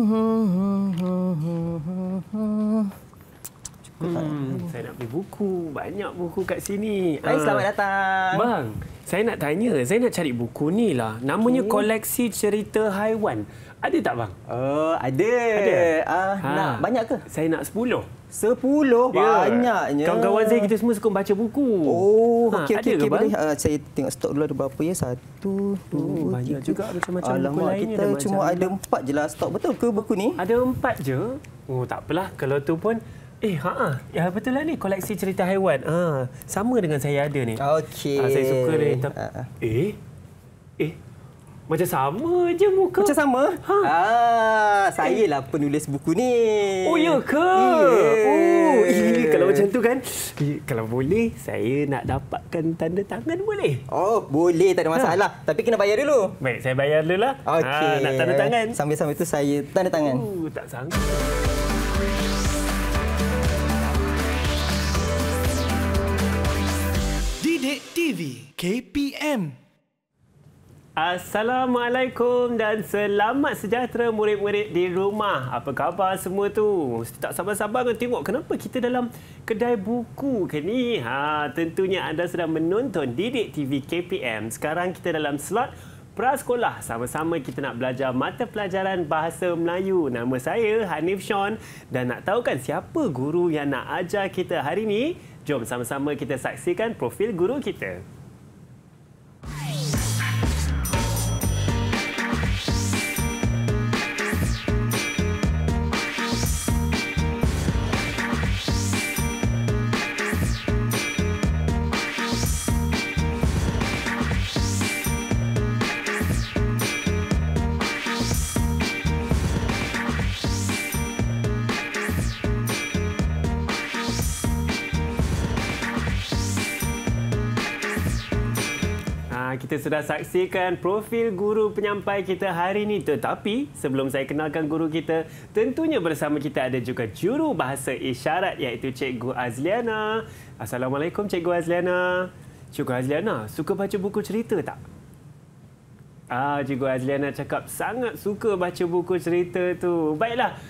Hmm, saya nak beli buku. Banyak buku kat sini. Hai, ah. selamat datang. Bang, saya nak tanya. Saya nak cari buku ni lah. Namanya okay. Hmm. Koleksi Cerita Haiwan. Ada tak, bang? Oh, ada. Ada? Uh, ha. Nak banyak ke? Saya nak sepuluh. Sepuluh yeah. banyaknya. Kawan-kawan saya kita semua suka baca buku. Oh, ha, okey okey okey boleh. Uh, saya tengok stok dulu ada berapa ya? Satu, dua, oh, banyak tiga. juga macam-macam Alamak, buku lain. Kita cuma ada empat je lah stok betul ke buku ni? Ada empat je. Oh, tak apalah kalau tu pun Eh, ha ah. Ya betul lah ni koleksi cerita haiwan. Ha, sama dengan saya ada ni. Okey. Ha, saya suka ni. Ha. Eh, macam sama je muka. Macam sama? Ha. Ah, saya lah penulis buku ni. Oh ya ke? Yeah. Oh, eh, kalau macam tu kan. Kalau boleh saya nak dapatkan tanda tangan boleh? Oh, boleh tak ada ha. masalah. Ha. Tapi kena bayar dulu. Baik, saya bayar dulu lah. Ah, Okey. Ha, nak tanda tangan. Sambil-sambil tu saya tanda tangan. Oh, tak sangka. KPM Assalamualaikum dan selamat sejahtera murid-murid di rumah. Apa khabar semua tu? Mesti tak sabar-sabar kan tengok kenapa kita dalam kedai buku ke ni? Ha, tentunya anda sedang menonton Didik TV KPM. Sekarang kita dalam slot prasekolah. Sama-sama kita nak belajar mata pelajaran Bahasa Melayu. Nama saya Hanif Sean dan nak tahu kan siapa guru yang nak ajar kita hari ini? Jom sama-sama kita saksikan profil guru kita. Ah, kita sudah saksikan profil guru penyampai kita hari ini. Tetapi sebelum saya kenalkan guru kita, tentunya bersama kita ada juga juru bahasa isyarat iaitu Cikgu Azliana. Assalamualaikum Cikgu Azliana. Cikgu Azliana, suka baca buku cerita tak? Ah, Cikgu Azliana cakap sangat suka baca buku cerita tu. Baiklah,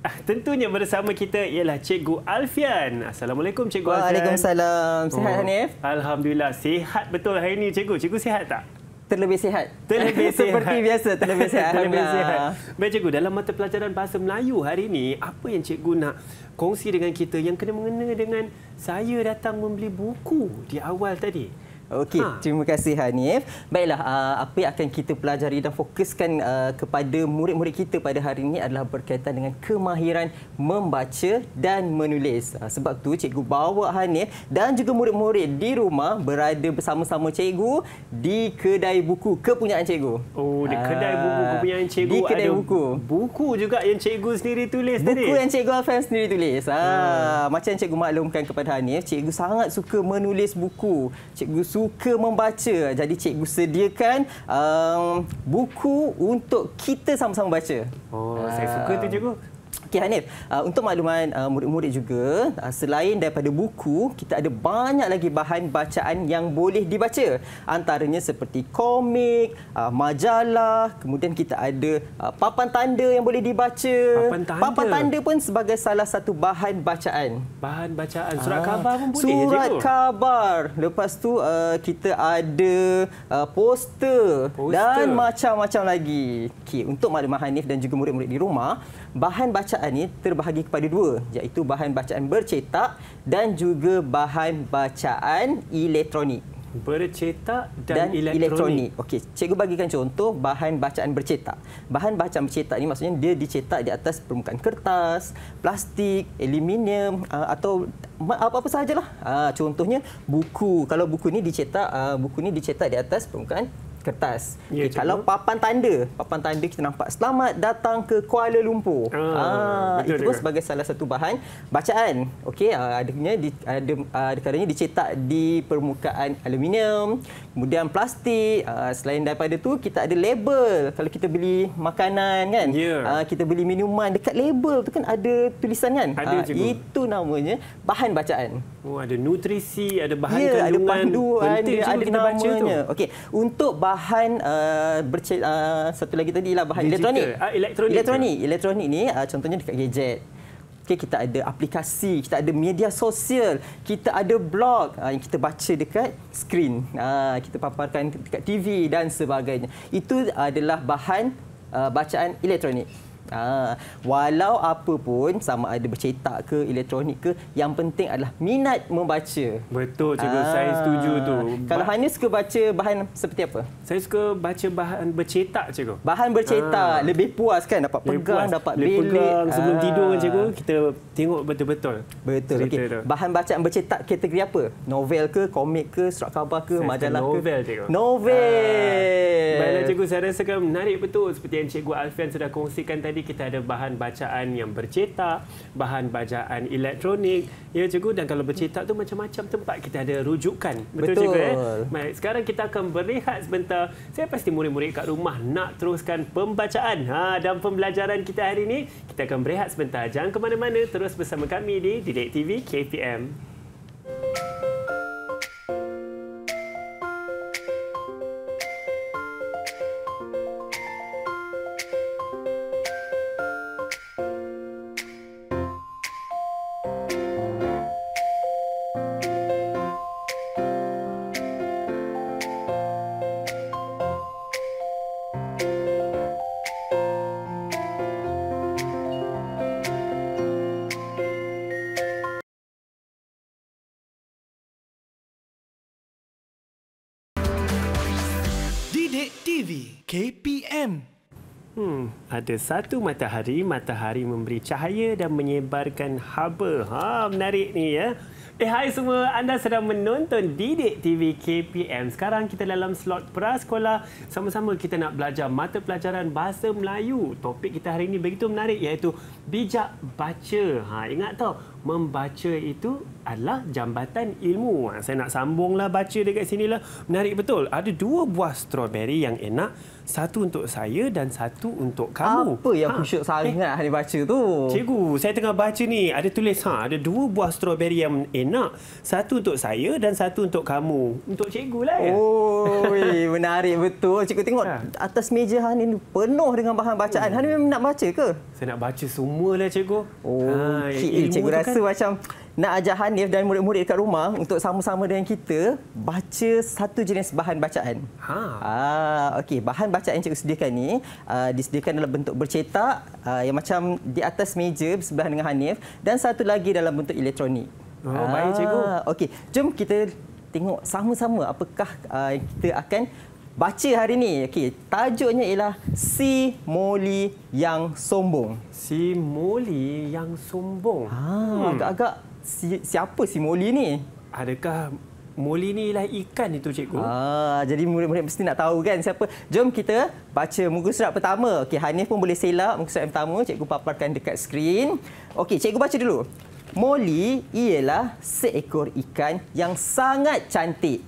Ah, tentunya bersama kita ialah Cikgu Alfian. Assalamualaikum Cikgu Alfian. Waalaikumsalam. Sihat oh, Hanif? Alhamdulillah, sihat betul hari ini Cikgu. Cikgu sihat tak? Terlebih sihat. Terlebih sihat. Seperti biasa, terlebih sihat. terlebih sihat. Baik Cikgu, dalam mata pelajaran Bahasa Melayu hari ini, apa yang Cikgu nak kongsi dengan kita yang kena mengena dengan saya datang membeli buku di awal tadi? Okey, ha. terima kasih Hanif. Baiklah, uh, apa yang akan kita pelajari dan fokuskan uh, kepada murid-murid kita pada hari ini adalah berkaitan dengan kemahiran membaca dan menulis. Uh, sebab tu cikgu bawa Hanif dan juga murid-murid di rumah berada bersama-sama cikgu di kedai buku kepunyaan cikgu. Oh, di ah, kedai buku kepunyaan cikgu. Di kedai ada buku. Buku juga yang cikgu sendiri tulis buku tadi. Buku yang cikgu Alfan sendiri tulis. Ha. Hmm. Macam cikgu maklumkan kepada Hanif, cikgu sangat suka menulis buku. Cikgu suka suka membaca. Jadi cikgu sediakan um, buku untuk kita sama-sama baca. Oh, uh, saya suka tu cikgu. Okey Hanif, uh, untuk makluman uh, murid-murid juga, uh, selain daripada buku, kita ada banyak lagi bahan bacaan yang boleh dibaca. Antaranya seperti komik, uh, majalah, kemudian kita ada uh, papan tanda yang boleh dibaca. Papan tanda. papan tanda pun sebagai salah satu bahan bacaan. Bahan bacaan, surat uh, khabar pun boleh. Surat je, khabar. Lepas tu uh, kita ada uh, poster, poster dan macam-macam lagi. Okey, untuk makluman Hanif dan juga murid-murid di rumah, bahan bacaan bacaan ini terbahagi kepada dua iaitu bahan bacaan bercetak dan juga bahan bacaan elektronik. Bercetak dan, dan elektronik. elektronik. Okey, cikgu bagikan contoh bahan bacaan bercetak. Bahan bacaan bercetak ini maksudnya dia dicetak di atas permukaan kertas, plastik, aluminium ah, atau apa-apa sahajalah. Ah, contohnya buku. Kalau buku ini dicetak, ah, buku ini dicetak di atas permukaan kertas. Ya, okay, eh, kalau papan tanda, papan tanda kita nampak selamat datang ke Kuala Lumpur. Ha, ah, ah itu pun sebagai salah satu bahan bacaan. Okey, ah, adanya di ada ah, adakalanya dicetak di permukaan aluminium, kemudian plastik. selain daripada itu kita ada label. Kalau kita beli makanan kan, ya. kita beli minuman dekat label tu kan ada tulisan kan? Ada ha, itu namanya bahan bacaan. Oh, ada nutrisi, ada bahan ya, kandungan. Ya, ada panduan, ada, ada namanya. Okey, untuk bahan uh, berce- uh, satu lagi tadi lah bahan elektronik. Uh, elektronik. Elektronik. Ke? Elektronik ni uh, contohnya dekat gadget. Okay, kita ada aplikasi, kita ada media sosial, kita ada blog uh, yang kita baca dekat skrin. Uh, kita paparkan dekat TV dan sebagainya. Itu adalah bahan uh, bacaan elektronik. Ha, walau apa pun sama ada bercetak ke elektronik ke yang penting adalah minat membaca. Betul cikgu ha. saya setuju tu. Kalau ba- hanya suka baca bahan seperti apa? Saya suka baca bahan bercetak cikgu. Bahan bercetak ha. lebih puas kan dapat pegang puas. dapat lebih sebelum ha. tidur cikgu kita tengok betul-betul. Betul okey. Bahan bacaan bercetak kategori apa? Novel ke komik ke surat khabar ke saya majalah novel, ke? Cikgu. Novel cikgu. Ha. Novel. Baiklah cikgu saya rasa menarik betul seperti yang cikgu Alfian sudah kongsikan tadi jadi kita ada bahan bacaan yang bercetak, bahan bacaan elektronik, ya cikgu dan kalau bercetak tu macam-macam tempat kita ada rujukan. Betul, ya? Betul. cikgu eh? Baik, sekarang kita akan berehat sebentar. Saya pasti murid-murid kat rumah nak teruskan pembacaan ha dan pembelajaran kita hari ini. Kita akan berehat sebentar. Jangan ke mana-mana, terus bersama kami di Dilek TV KPM. Thank you. Sidik TV KPM Hmm, ada satu matahari, matahari memberi cahaya dan menyebarkan haba. Ha, menarik ni ya. Eh, hai semua. Anda sedang menonton Didik TV KPM. Sekarang kita dalam slot prasekolah. Sama-sama kita nak belajar mata pelajaran Bahasa Melayu. Topik kita hari ini begitu menarik iaitu bijak baca. Ha, ingat tau, membaca itu adalah jambatan ilmu. Ha, saya nak sambunglah baca dekat sini lah. Menarik betul. Ada dua buah strawberry yang enak. Satu untuk saya dan satu untuk kamu. Apa yang ha. khusyuk saling eh. hari baca tu? Cikgu, saya tengah baca ni. Ada tulis, ha, ada dua buah strawberry yang enak. Satu untuk saya dan satu untuk kamu. Untuk cikgu lah ya. Oh, wey, menarik betul. Cikgu tengok ha. atas meja Hanin penuh dengan bahan bacaan. Hanin memang nak baca ke? Saya nak baca semua lah cikgu. Oh, ha, cik, cikgu kan. rasa kan? macam nak ajak Hanif dan murid-murid kat rumah untuk sama-sama dengan kita baca satu jenis bahan bacaan. Ha. Ah, ha, okay. bahan bacaan yang cikgu sediakan ni uh, disediakan dalam bentuk bercetak uh, yang macam di atas meja sebelah dengan Hanif dan satu lagi dalam bentuk elektronik. Oh, ah, baik cikgu. Okay, jom kita tengok sama-sama apakah uh, kita akan baca hari ni. Okey, tajuknya ialah si moli yang sombong. Si moli yang sombong. Ha, hmm. agak-agak si, siapa si moli ni? Adakah moli ni ialah ikan itu cikgu? Ha, jadi murid-murid mesti nak tahu kan siapa. Jom kita baca muka surat pertama. Okey, Hanif pun boleh selak muka surat pertama. Cikgu paparkan dekat skrin. Okey, cikgu baca dulu. Moli ialah seekor ikan yang sangat cantik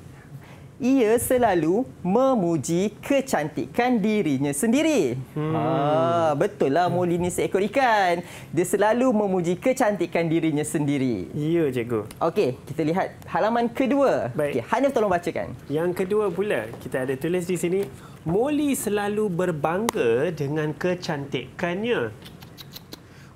ia selalu memuji kecantikan dirinya sendiri. Hmm. Ah, betul lah Moli ni seekor ikan. Dia selalu memuji kecantikan dirinya sendiri. Ya, cikgu. Okey, kita lihat halaman kedua. Okay, Hanif tolong bacakan. Yang kedua pula, kita ada tulis di sini. Moli selalu berbangga dengan kecantikannya.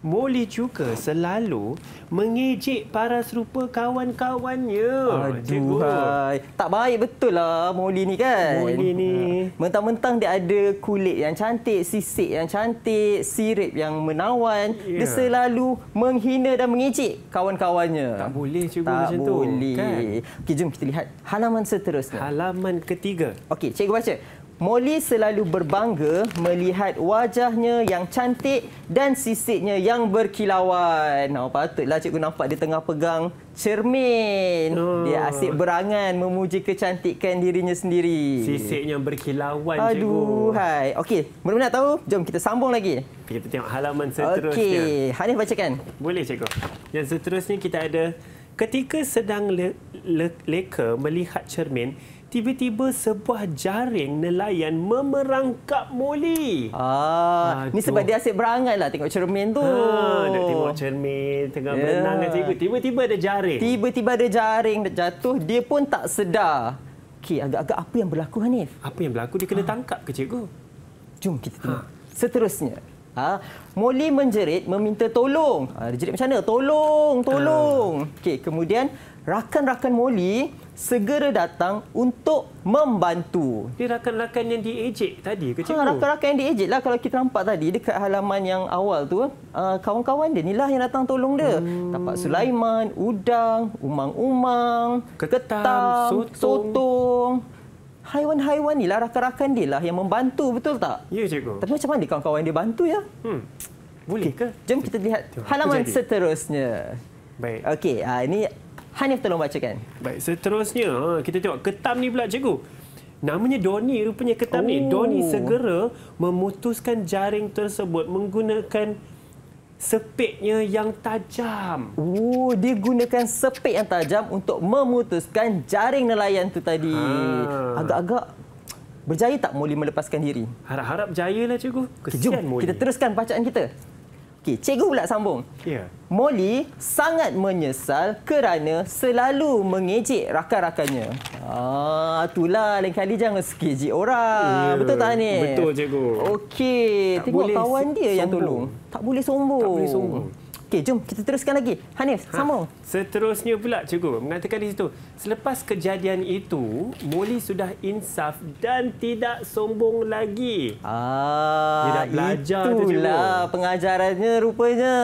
Molly juga selalu mengejek para serupa kawan-kawannya. Aduhai, hai. tak baik betul lah Molly ni kan? Molly ni. Mentang-mentang dia ada kulit yang cantik, sisik yang cantik, sirip yang menawan. Yeah. Dia ya. selalu menghina dan mengejek kawan-kawannya. Tak boleh cikgu tak macam boleh. tu. Tak kan? boleh. Okey, jom kita lihat halaman seterusnya. Halaman ketiga. Okey, cikgu baca. Molly selalu berbangga melihat wajahnya yang cantik dan sisiknya yang berkilauan. Oh, patutlah cikgu nampak dia tengah pegang cermin. Oh. Dia asyik berangan memuji kecantikan dirinya sendiri. Sisiknya berkilauan, Aduh, cikgu. Aduh, hai. Okey, mula nak tahu? Jom kita sambung lagi. Kita tengok halaman seterusnya. Okey, Hanif bacakan. Boleh, cikgu. Yang seterusnya kita ada, ketika sedang le le leka melihat cermin, tiba-tiba sebuah jaring nelayan memerangkap muli. Ah, Aduh. ni sebab dia asyik berangan lah tengok cermin tu. Ha, dah tengok cermin, tengah yeah. berenang kan cikgu. Tiba-tiba ada jaring. Tiba-tiba ada jaring jatuh, dia pun tak sedar. Okey, agak-agak apa yang berlaku Hanif? Apa yang berlaku? Dia kena ha. tangkap ke cikgu? Jom kita tengok. Ha. Seterusnya, Ha, Molly menjerit meminta tolong. Ha, dia jerit macam mana? Tolong, tolong. Uh. Okey, kemudian rakan-rakan Molly segera datang untuk membantu. Ini rakan-rakan yang diejek tadi ke ha, cikgu? rakan-rakan yang diejek lah kalau kita nampak tadi dekat halaman yang awal tu. Eh. Ha, kawan-kawan dia inilah yang datang tolong dia. Hmm. Tampak Sulaiman, Udang, Umang-Umang, Ketam, Ketam Sotong. Sotong. Haiwan-haiwan inilah rakan-rakan dia lah yang membantu betul tak? Ya cikgu. Tapi macam mana kawan-kawan dia bantu ya? Hmm. Boleh ke? Okay. Jom kita lihat halaman seterusnya. Baik. Okey, ha, ini Hanif tolong bacakan. Baik, seterusnya ha, kita tengok ketam ni pula cikgu. Namanya Doni rupanya ketam oh. ni. Doni segera memutuskan jaring tersebut menggunakan sepeknya yang tajam. Oh, dia gunakan sepek yang tajam untuk memutuskan jaring nelayan tu tadi. Ha. Agak-agak berjaya tak Moli melepaskan diri? Harap-harap jayalah cikgu. Kesian Moli. Kita teruskan bacaan kita. Okey, cikgu pula sambung. Ya. Yeah. Molly sangat menyesal kerana selalu mengejek rakan-rakannya. Ah, itulah lain kali jangan sekejek orang. Yeah. Betul tak ni? Betul cikgu. Okey, tengok kawan dia sombong. yang tolong. Tak boleh sombong. Tak boleh sombong. Okey, jom kita teruskan lagi. Hanif, ha. sambung. Seterusnya pula cikgu mengatakan di situ, selepas kejadian itu, Muli sudah insaf dan tidak sombong lagi. Ah, dia dah belajar itulah tu itulah pengajarannya rupanya.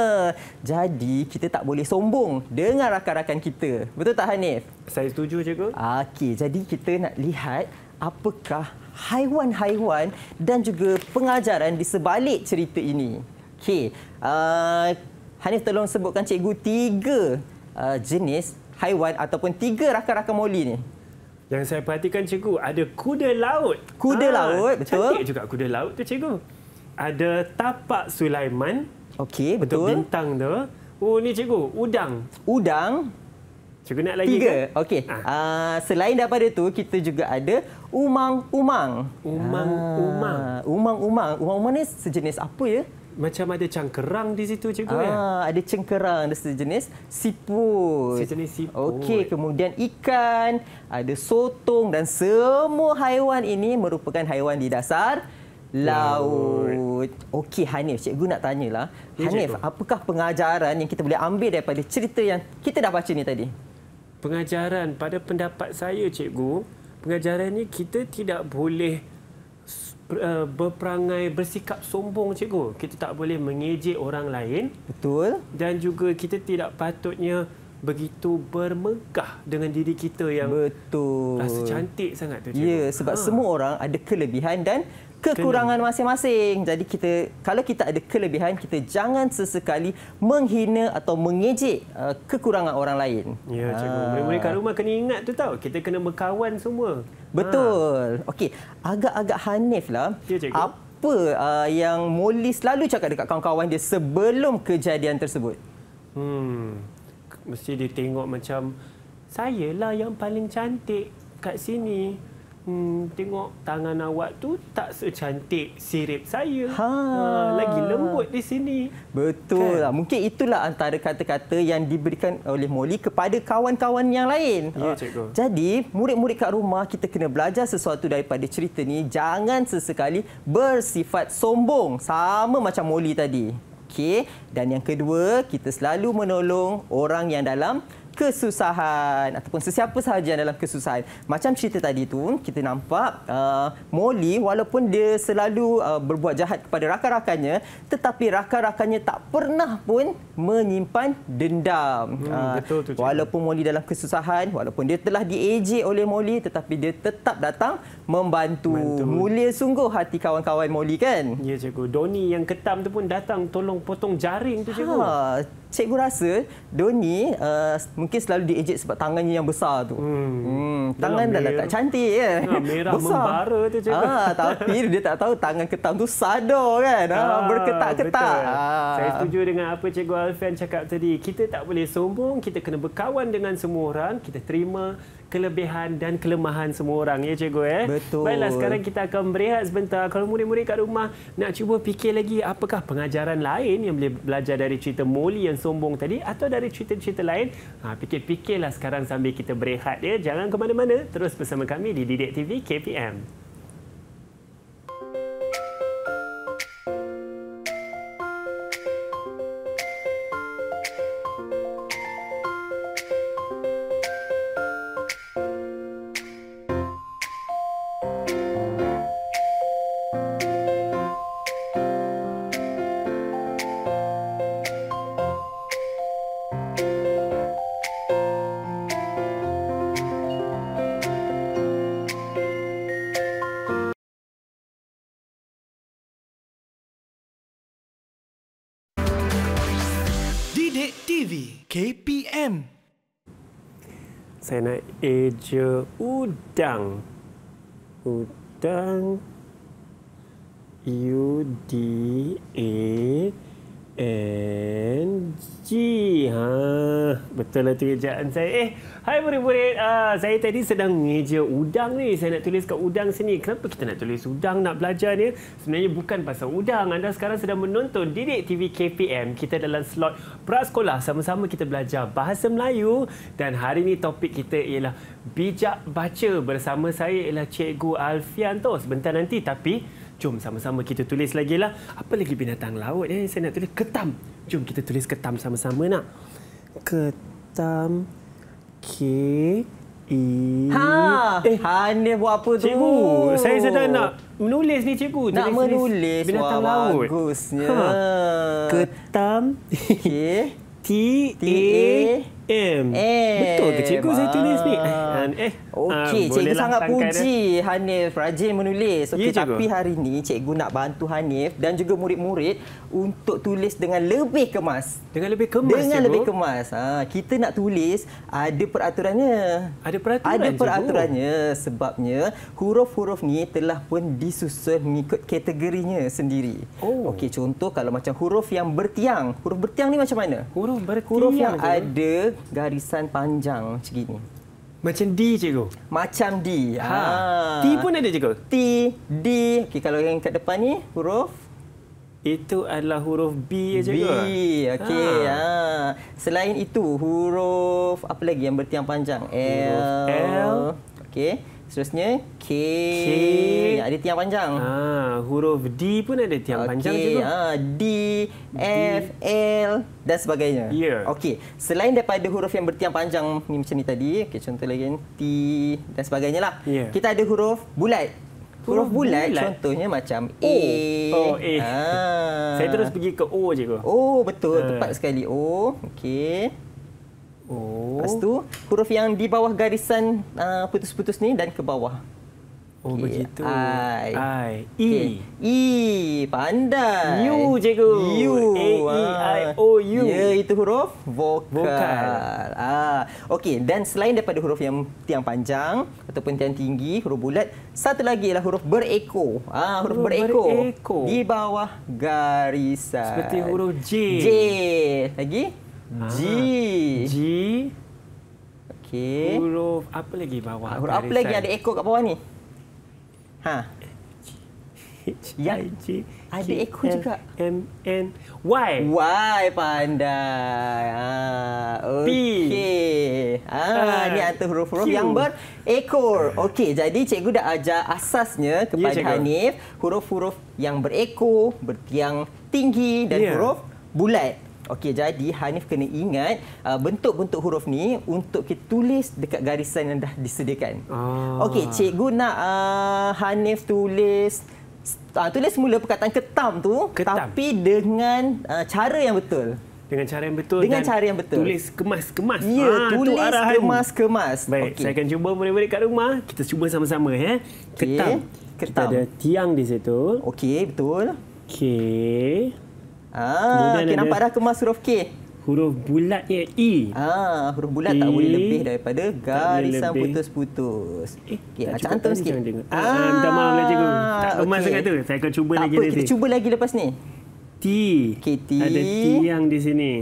Jadi, kita tak boleh sombong dengan rakan-rakan kita. Betul tak Hanif? Saya setuju cikgu. Okey, jadi kita nak lihat apakah haiwan-haiwan dan juga pengajaran di sebalik cerita ini. Okey, uh, Hanif tolong sebutkan cikgu tiga uh, jenis haiwan ataupun tiga rakan-rakan moli ni. Yang saya perhatikan cikgu ada kuda laut. Kuda ha, laut betul. Cantik juga kuda laut tu cikgu. Ada tapak Sulaiman. Okey betul. Untuk bintang tu. Oh ni cikgu udang. Udang. Cikgu nak lagi tiga. ke? Tiga. Okey. Ha. Uh, selain daripada tu kita juga ada umang-umang. Umang-umang. Ah, umang-umang. Umang-umang ni sejenis apa ya? macam ada cangkerang di situ cikgu ya? ah, ya? Ada cengkerang, ada sejenis siput. Sejenis siput. Okey, kemudian ikan, ada sotong dan semua haiwan ini merupakan haiwan di dasar laut. Okey Hanif, cikgu nak tanyalah. Ya, Hanif, cikgu. apakah pengajaran yang kita boleh ambil daripada cerita yang kita dah baca ni tadi? Pengajaran pada pendapat saya cikgu, pengajaran ni kita tidak boleh Eh, berperangai bersikap sombong cikgu kita tak boleh mengejek orang lain betul dan juga kita tidak patutnya begitu bermegah dengan diri kita yang betul rasa cantik sangat tu cikgu ya sebab ha. semua orang ada kelebihan dan kekurangan masing-masing. Jadi kita kalau kita ada kelebihan kita jangan sesekali menghina atau mengejek uh, kekurangan orang lain. Ya cikgu, mari-mari ah. kat rumah kena ingat tu tahu Kita kena berkawan semua. Betul. Ha. Okey, agak-agak Hanif lah. Ya cikgu. Apa uh, yang Molly selalu cakap dekat kawan-kawan dia sebelum kejadian tersebut? Hmm. Mesti dia tengok macam lah yang paling cantik kat sini. Hmm, tengok tangan awak tu tak secantik sirip saya. Ha. ha lagi lembut di sini. Betul kan? lah. Mungkin itulah antara kata-kata yang diberikan oleh Molly kepada kawan-kawan yang lain. Ya, ha. Jadi, murid-murid kat rumah, kita kena belajar sesuatu daripada cerita ni. Jangan sesekali bersifat sombong. Sama macam Molly tadi. okay? Dan yang kedua, kita selalu menolong orang yang dalam kesusahan ataupun sesiapa sahaja yang dalam kesusahan. Macam cerita tadi tu kita nampak uh, Molly walaupun dia selalu uh, berbuat jahat kepada rakan-rakannya tetapi rakan-rakannya tak pernah pun menyimpan dendam. Hmm, uh, betul tu, walaupun Molly dalam kesusahan, walaupun dia telah diejek oleh Molly tetapi dia tetap datang membantu. Bantu. Mulia sungguh hati kawan-kawan Molly kan? Ya cikgu. Doni yang ketam tu pun datang tolong potong jaring tu cikgu. Ha cikgu rasa Doni uh, mungkin selalu diejek sebab tangannya yang besar tu. Hmm. hmm tangan dah, tak cantik ya. Ah, merah besar. membara tu cikgu. Ah, tapi dia tak tahu tangan ketam tu sado kan. Ah, ah berketak-ketak. Ah. Saya setuju dengan apa cikgu Alfian cakap tadi. Kita tak boleh sombong, kita kena berkawan dengan semua orang, kita terima kelebihan dan kelemahan semua orang ya cikgu eh. Betul. Baiklah sekarang kita akan berehat sebentar. Kalau murid-murid kat rumah nak cuba fikir lagi apakah pengajaran lain yang boleh belajar dari cerita Moli yang sombong tadi atau dari cerita-cerita lain, ha fikir-fikirlah sekarang sambil kita berehat ya. Jangan ke mana-mana, terus bersama kami di Didik TV KPM. eja udang. Udang. U-D-A. -E. Telah tiga jam saya. Eh, hai murid-murid. Uh, saya tadi sedang mengeja udang ni. Saya nak tulis kat udang sini. Kenapa kita nak tulis udang nak belajar ni? Sebenarnya bukan pasal udang. Anda sekarang sedang menonton Didik TV KPM. Kita dalam slot prasekolah. Sama-sama kita belajar bahasa Melayu. Dan hari ni topik kita ialah bijak baca. Bersama saya ialah Cikgu Alfian tu. Sebentar nanti. Tapi jom sama-sama kita tulis lagi lah. Apa lagi binatang laut ni? Eh? Saya nak tulis ketam. Jom kita tulis ketam sama-sama nak. Ketam hitam K I Ha eh. Han dia buat apa tu Cikgu saya sedang nak menulis ni cikgu nak menulis binatang Wah, laut ha. ketam K T A M. M. Betul ke cikgu ah. saya tulis ni? Eh, okey, ah, cikgu sangat puji dia. Hanif rajin menulis. Ya, okey, ya, tapi hari ni cikgu nak bantu Hanif dan juga murid-murid untuk tulis dengan lebih kemas. Dengan lebih kemas. Dengan cikgu. lebih kemas. Ha, kita nak tulis ada peraturannya. Ada peraturan. Ada peraturannya cikgu. sebabnya huruf-huruf ni telah pun disusun mengikut kategorinya sendiri. Oh. Okey, contoh kalau macam huruf yang bertiang. Huruf bertiang ni macam mana? Huruf bertiang. Huruf yang ada garisan panjang macam gini. Macam D cikgu. Macam D. Ha. ha. T pun ada cikgu. T, D. Okey kalau yang kat depan ni huruf itu adalah huruf B ya cikgu. B. Okey. Ha. ha. Selain itu huruf apa lagi yang bertiang panjang? L. Huruf L. Okey. Seterusnya K. K. ada tiang panjang. Ha, huruf D pun ada tiang okay. panjang juga. Ha, D, F, L dan sebagainya. Ya. Yeah. Okey. Selain daripada huruf yang bertiang panjang ni macam ni tadi, okey contoh lagi T dan sebagainya lah. Yeah. Kita ada huruf bulat. Huruf, huruf bulat, bulat contohnya macam A. Oh, oh A. Ha. Saya terus pergi ke O je tu. Oh, betul. Ha. Tepat sekali O. Okey. Oh. Lepas tu huruf yang di bawah garisan uh, putus-putus uh, ni dan ke bawah. Oh okay. begitu. I. I. E. Okay. E. Pandai. U cikgu. U. A, E, I, O, U. Ya yeah, itu huruf vokal. vokal. Ah. Okey dan selain daripada huruf yang tiang panjang ataupun tiang tinggi huruf bulat. Satu lagi ialah huruf bereko. Ah, huruf, huruf bereko. bereko. Di bawah garisan. Seperti huruf J. J. Lagi? Ah, G. G. Okey. Huruf apa lagi bawah? Ah, huruf apa lagi ada ekor kat bawah ni? Ha. H-I-J. Ada ekor juga. M N Y. Y pandai. Ha. Okey. Ha, ah, ini antara huruf-huruf yang berekor. Okey, jadi cikgu dah ajar asasnya ya, kepada Hanif huruf-huruf yang berekor, bertiang tinggi dan ya. huruf bulat. Okey, jadi Hanif kena ingat uh, bentuk-bentuk huruf ni untuk kita tulis dekat garisan yang dah disediakan. Ah. Okey, cikgu nak uh, Hanif tulis uh, tulis semula perkataan ketam tu ketam. tapi dengan uh, cara yang betul. Dengan cara yang betul. Dengan dan cara yang betul. Tulis kemas-kemas. Ya, ha, tulis kemas-kemas. Baik, okay. saya akan cuba murid-murid kat rumah. Kita cuba sama-sama. Eh. Ketam. Okay. ketam. Kita ada tiang di situ. Okey, betul. Okey. Ah, okay, nampak dah kemas huruf K. Huruf bulat bulatnya I. E. Ah, huruf bulat e. tak boleh e. lebih daripada garisan putus-putus. Eh, okey, macam antum sikit. Ah, eh, minta maaf lah cikgu. Tak ah, kemas okay. sangat tu. Saya akan cuba tak lagi apa, nanti. Kita cuba lagi lepas ni. T. Okay, T. Ada tiang di sini.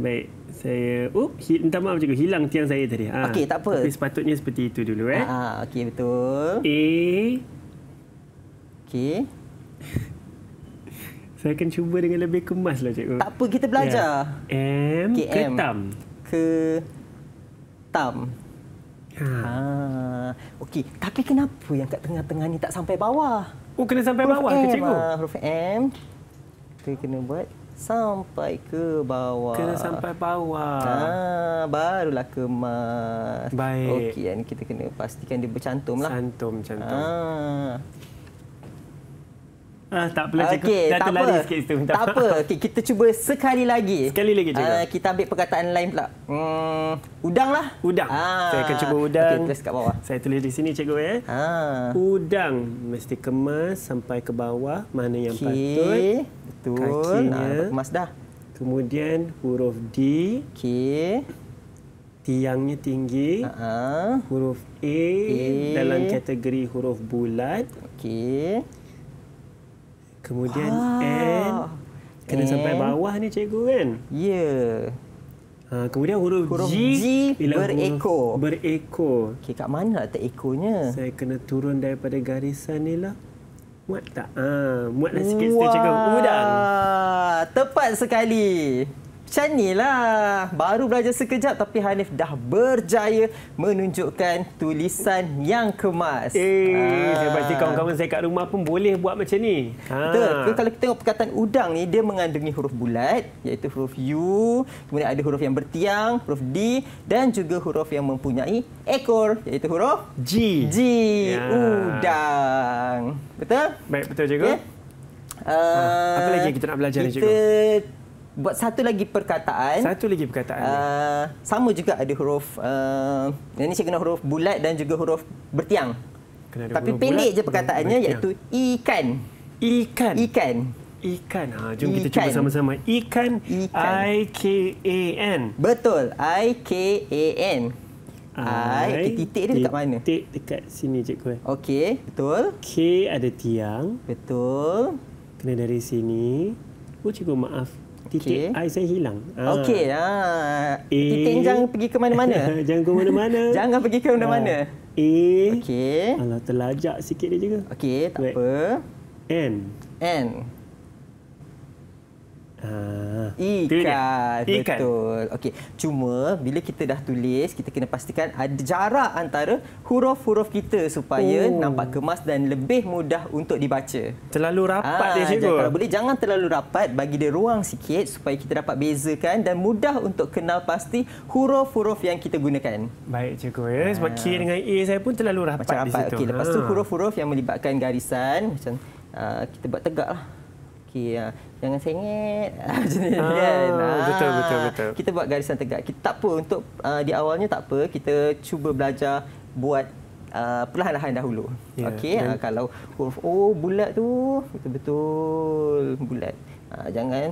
Baik. Saya, oh, hi, entah maaf cikgu, hilang tiang saya tadi. Ha. Okey, tak apa. Tapi sepatutnya seperti itu dulu, eh. Ah, okey, betul. A. Okey. Saya akan cuba dengan lebih kemas lah cikgu. Tak apa, kita belajar. Ya. M KM. ke tam? Ke tam. Ha. ha. Okey, tapi kenapa yang kat tengah-tengah ni tak sampai bawah? Oh, kena sampai huruf bawah M, ke cikgu? Ha. Huruf M. Kita kena buat sampai ke bawah. Kena sampai bawah. Ha, barulah kemas. Baik. Okey, ni kita kena pastikan dia bercantum lah. Ha. Cantum, cantum. Ha. Ah, tak apa, cikgu. Okay, dah terlari sikit situ. Tak, tak apa. Okay, kita cuba sekali lagi. Sekali lagi, cikgu. Uh, ah, kita ambil perkataan lain pula. Hmm, udang lah. Udang. Ah. Saya akan cuba udang. Okay, tulis kat bawah. Saya tulis di sini, cikgu. Eh. Ah. Udang. Mesti kemas sampai ke bawah. Mana yang okay. patut. Betul. Kakinya. Nah, kemas dah. Kemudian huruf D. Okay. Tiangnya tinggi. Uh ah, -huh. Huruf A, A dalam kategori huruf bulat. Okey. Kemudian wow. Ah. and kena and. sampai bawah ni cikgu kan? Ya. Yeah. Ha, kemudian huruf, huruf G, G bereko. Bereko. Okey, kat mana nak letak ekonya? Saya kena turun daripada garisan ni lah. Muat tak? Ha, muatlah sikit-sikit cikgu. Udang. Tepat sekali. Macam ni Baru belajar sekejap tapi Hanif dah berjaya menunjukkan tulisan yang kemas. Eh, saya ah. baca kawan-kawan saya kat rumah pun boleh buat macam ni. Betul. Ah. Kalau kita tengok perkataan udang ni, dia mengandungi huruf bulat iaitu huruf U. Kemudian ada huruf yang bertiang, huruf D. Dan juga huruf yang mempunyai ekor iaitu huruf G. G. Ya. Udang. Betul? Baik, betul juga. Okay. Uh, ah, Apa lagi eh, kita nak belajar kita... ni cikgu? buat satu lagi perkataan. Satu lagi perkataan. Uh, sama juga ada huruf uh, ah, ini saya kena huruf bulat dan juga huruf bertiang. Kena ada Tapi huruf pendek je perkataannya bertiang. iaitu ikan. Ikan. Ikan. Ikan. Ha, jom ikan. kita cuba sama-sama. Ikan. I-K-A-N. Betul. I-K-A-N. I, I titik dia dekat mana? Titik dekat sini cikgu. Eh. Okey, betul. K ada tiang. Betul. Kena dari sini. Oh cikgu maaf. Titik okay. I saya hilang. Ah. Okey. Ha. A. Titik jangan pergi ke mana-mana. jangan ke mana-mana. jangan pergi ke mana-mana. Ah. A. Okey. Alah, terlajak sikit dia juga. Okey, tak Wait. apa. N. N. Ah. Uh, ikat, ikat betul. Okey, cuma bila kita dah tulis, kita kena pastikan ada jarak antara huruf-huruf kita supaya oh. nampak kemas dan lebih mudah untuk dibaca. Terlalu rapat ah, dia cikgu. Kalau boleh jangan terlalu rapat, bagi dia ruang sikit supaya kita dapat bezakan dan mudah untuk kenal pasti huruf-huruf yang kita gunakan. Baik cikgu ya. Sebab K ah. dengan A saya pun terlalu rapat, macam rapat. di situ. Okey, lepas tu ah. huruf-huruf yang melibatkan garisan macam uh, kita buat tegak lah okey uh, jangan sengit ah, macam ni kan? ah, kan betul betul betul kita buat garisan tegak kita tak apa untuk uh, di awalnya tak apa kita cuba belajar buat Uh, perlahan-lahan dahulu. Yeah. Okey, uh, kalau huruf oh, O bulat tu betul-betul bulat. Uh, jangan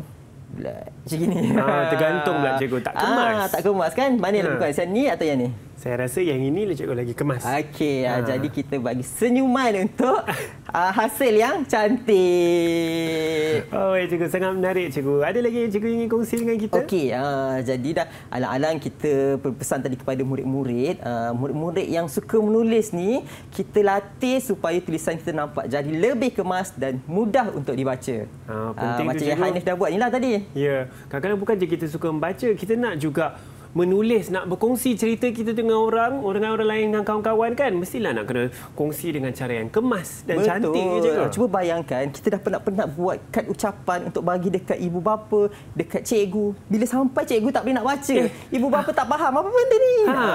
bulat macam gini. Ah, tergantung pula cikgu. Tak kemas. Ah, tak kemas kan? Mana yeah. lebih ha. kuat? Yang ni atau yang ni? Saya rasa yang ini cikgu lagi kemas. Okey, uh. jadi kita bagi senyuman untuk uh, hasil yang cantik. Oh, ya, cikgu sangat menarik cikgu. Ada lagi yang cikgu ingin kongsi dengan kita? Okey, uh, jadi dah alang-alang kita berpesan tadi kepada murid-murid, murid-murid uh, yang suka menulis ni, kita latih supaya tulisan kita nampak jadi lebih kemas dan mudah untuk dibaca. Uh, penting uh, macam yang Hanif dah buat inilah tadi. Ya, kadang-kadang bukan je kita suka membaca, kita nak juga menulis nak berkongsi cerita kita dengan orang dengan orang lain dengan kawan-kawan kan mestilah nak kena kongsi dengan cara yang kemas dan Betul. cantik je kan? cuba bayangkan kita dah penat-penat buat kad ucapan untuk bagi dekat ibu bapa dekat cikgu bila sampai cikgu tak boleh nak baca ibu bapa tak faham apa benda ni ha. Ha.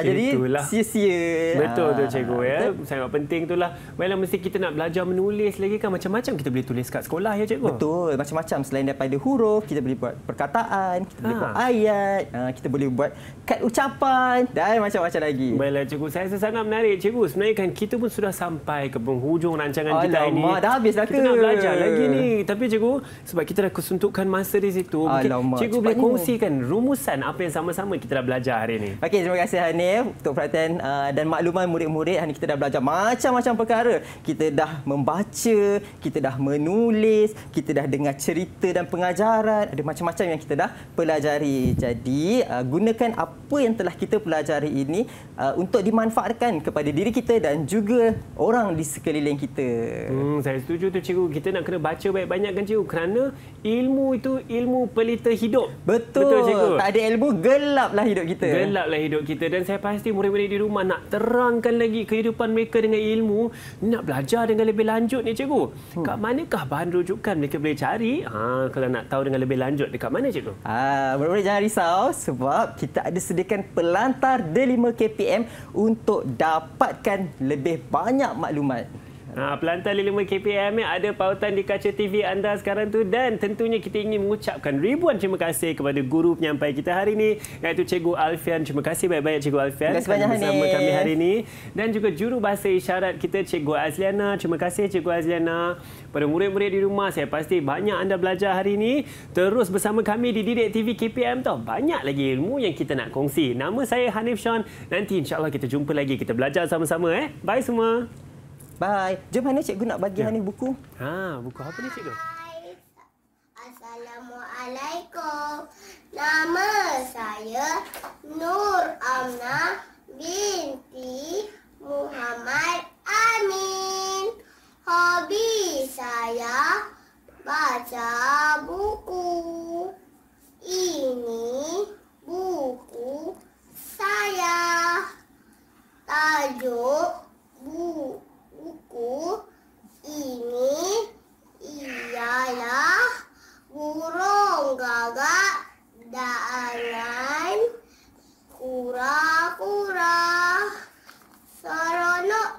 jadi itulah. sia-sia betul tu cikgu ah, ya sangat penting itulah Baiklah, mesti kita nak belajar menulis lagi kan macam-macam kita boleh tulis kat sekolah ya cikgu betul macam-macam selain daripada huruf kita boleh buat perkataan kita ha. boleh ah. buat ayat kita boleh boleh buat kad ucapan dan macam-macam lagi. Baiklah cikgu, saya rasa sangat menarik cikgu. Sebenarnya kan kita pun sudah sampai ke penghujung rancangan Alamak, kita ini. Alamak, dah habis dah kita ke? Kita nak belajar lagi ni. Tapi cikgu, sebab kita dah kesuntukkan masa di situ, Alamak, cikgu boleh kongsikan ni. rumusan apa yang sama-sama kita dah belajar hari ini. Okey, terima kasih Hanif untuk perhatian uh, dan makluman murid-murid. Hanif kita dah belajar macam-macam perkara. Kita dah membaca, kita dah menulis, kita dah dengar cerita dan pengajaran. Ada macam-macam yang kita dah pelajari. Jadi, uh, gunakan apa yang telah kita pelajari ini uh, untuk dimanfaatkan kepada diri kita dan juga orang di sekeliling kita. Hmm, saya setuju tu cikgu. Kita nak kena baca banyak-banyak kan cikgu kerana ilmu itu ilmu pelita hidup. Betul. Betul cikgu. Tak ada ilmu gelaplah hidup kita. Gelaplah hidup kita dan saya pasti murid-murid di rumah nak terangkan lagi kehidupan mereka dengan ilmu, nak belajar dengan lebih lanjut ni cikgu. Hmm. Kat manakah bahan rujukan mereka boleh cari? Ha, kalau nak tahu dengan lebih lanjut dekat mana cikgu? Ah, murid-murid jangan risau sebab sebab kita ada sediakan pelantar D5 KPM untuk dapatkan lebih banyak maklumat. Ha, pelantar di 5 KPM ada pautan di kaca TV anda sekarang tu dan tentunya kita ingin mengucapkan ribuan terima kasih kepada guru penyampai kita hari ini iaitu Cikgu Alfian. Terima kasih banyak-banyak Cikgu Alfian kerana bersama ini. kami hari ini. Dan juga juru bahasa isyarat kita Cikgu Azliana. Terima kasih Cikgu Azliana. Pada murid-murid di rumah saya pasti banyak anda belajar hari ini. Terus bersama kami di Didik TV KPM tau. Banyak lagi ilmu yang kita nak kongsi. Nama saya Hanif Sean. Nanti insyaAllah kita jumpa lagi. Kita belajar sama-sama. eh. Bye semua. Bye. Jom Hanif cikgu nak bagi ya. Hanif buku? Ha, buku apa ni cikgu? Assalamualaikum. Nama saya Nur Amna binti Muhammad Amin. Hobi saya baca buku. Daanan kura-kura seronok